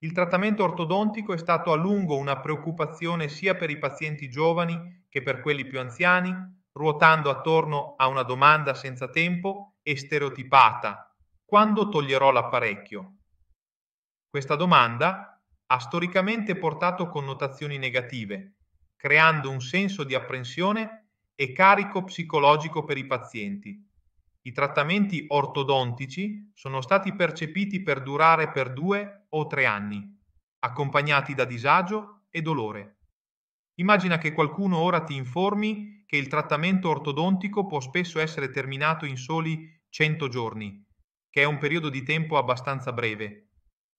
Il trattamento ortodontico è stato a lungo una preoccupazione sia per i pazienti giovani che per quelli più anziani, ruotando attorno a una domanda senza tempo e stereotipata. Quando toglierò l'apparecchio? Questa domanda ha storicamente portato connotazioni negative, creando un senso di apprensione e carico psicologico per i pazienti i trattamenti ortodontici sono stati percepiti per durare per due o tre anni, accompagnati da disagio e dolore. Immagina che qualcuno ora ti informi che il trattamento ortodontico può spesso essere terminato in soli 100 giorni, che è un periodo di tempo abbastanza breve.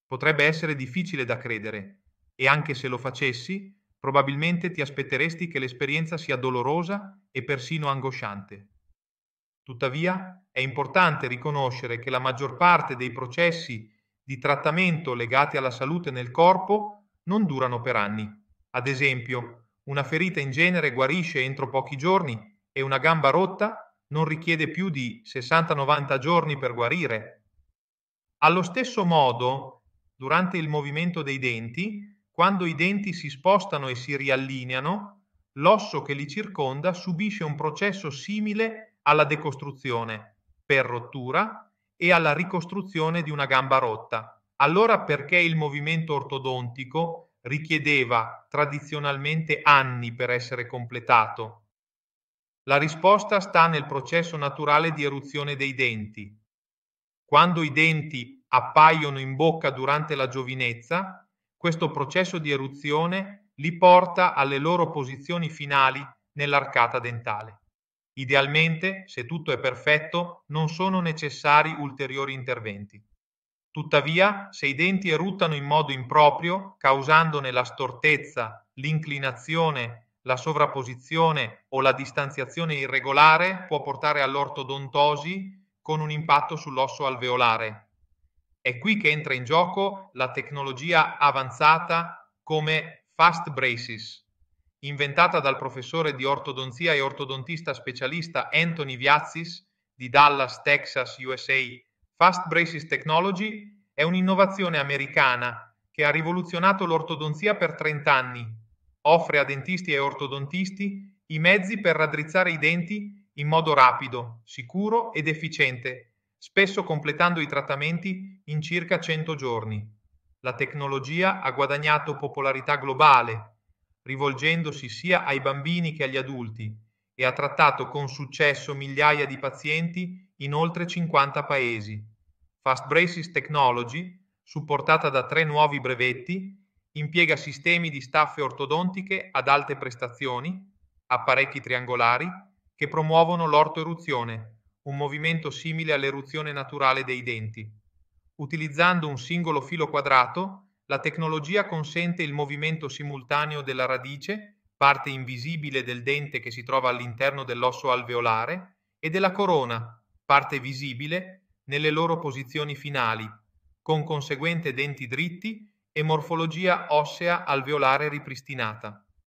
Potrebbe essere difficile da credere e anche se lo facessi, probabilmente ti aspetteresti che l'esperienza sia dolorosa e persino angosciante. Tuttavia, è importante riconoscere che la maggior parte dei processi di trattamento legati alla salute nel corpo non durano per anni. Ad esempio, una ferita in genere guarisce entro pochi giorni e una gamba rotta non richiede più di 60-90 giorni per guarire. Allo stesso modo, durante il movimento dei denti, quando i denti si spostano e si riallineano, l'osso che li circonda subisce un processo simile alla decostruzione per rottura e alla ricostruzione di una gamba rotta. Allora perché il movimento ortodontico richiedeva tradizionalmente anni per essere completato? La risposta sta nel processo naturale di eruzione dei denti. Quando i denti appaiono in bocca durante la giovinezza, questo processo di eruzione li porta alle loro posizioni finali nell'arcata dentale. Idealmente, se tutto è perfetto, non sono necessari ulteriori interventi. Tuttavia, se i denti eruttano in modo improprio, causandone la stortezza, l'inclinazione, la sovrapposizione o la distanziazione irregolare, può portare all'ortodontosi con un impatto sull'osso alveolare. È qui che entra in gioco la tecnologia avanzata come fast braces, inventata dal professore di ortodonzia e ortodontista specialista Anthony Viazzis di Dallas, Texas, USA, Fast Braces Technology è un'innovazione americana che ha rivoluzionato l'ortodonzia per 30 anni. Offre a dentisti e ortodontisti i mezzi per raddrizzare i denti in modo rapido, sicuro ed efficiente, spesso completando i trattamenti in circa 100 giorni. La tecnologia ha guadagnato popolarità globale rivolgendosi sia ai bambini che agli adulti e ha trattato con successo migliaia di pazienti in oltre 50 paesi. Fast Braces Technology, supportata da tre nuovi brevetti, impiega sistemi di staffe ortodontiche ad alte prestazioni, apparecchi triangolari, che promuovono l'ortoeruzione, un movimento simile all'eruzione naturale dei denti. Utilizzando un singolo filo quadrato, la tecnologia consente il movimento simultaneo della radice, parte invisibile del dente che si trova all'interno dell'osso alveolare, e della corona, parte visibile, nelle loro posizioni finali, con conseguente denti dritti e morfologia ossea alveolare ripristinata.